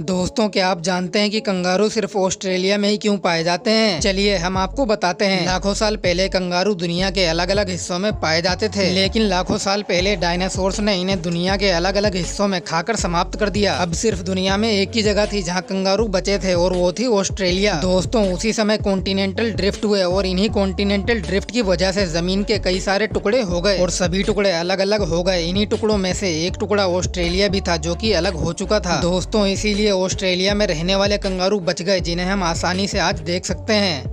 दोस्तों क्या आप जानते हैं कि कंगारू सिर्फ ऑस्ट्रेलिया में ही क्यों पाए जाते हैं चलिए हम आपको बताते हैं लाखों साल पहले कंगारू दुनिया के अलग अलग हिस्सों में पाए जाते थे लेकिन लाखों साल पहले डायनासोर्स ने इन्हें दुनिया के अलग अलग हिस्सों में खाकर समाप्त कर दिया अब सिर्फ दुनिया में एक ही जगह थी जहाँ कंगारू बचे थे और वो थी ऑस्ट्रेलिया दोस्तों उसी समय कॉन्टिनेंटल ड्रिफ्ट हुए और इन्ही कॉन्टिनेंटल ड्रिफ्ट की वजह ऐसी जमीन के कई सारे टुकड़े हो गए और सभी टुकड़े अलग अलग हो गए इन्ही टुकड़ों में से एक टुकड़ा ऑस्ट्रेलिया भी था जो की अलग हो चुका था दोस्तों इसीलिए लिए ऑस्ट्रेलिया में रहने वाले कंगारू बच गए जिन्हें हम आसानी से आज देख सकते हैं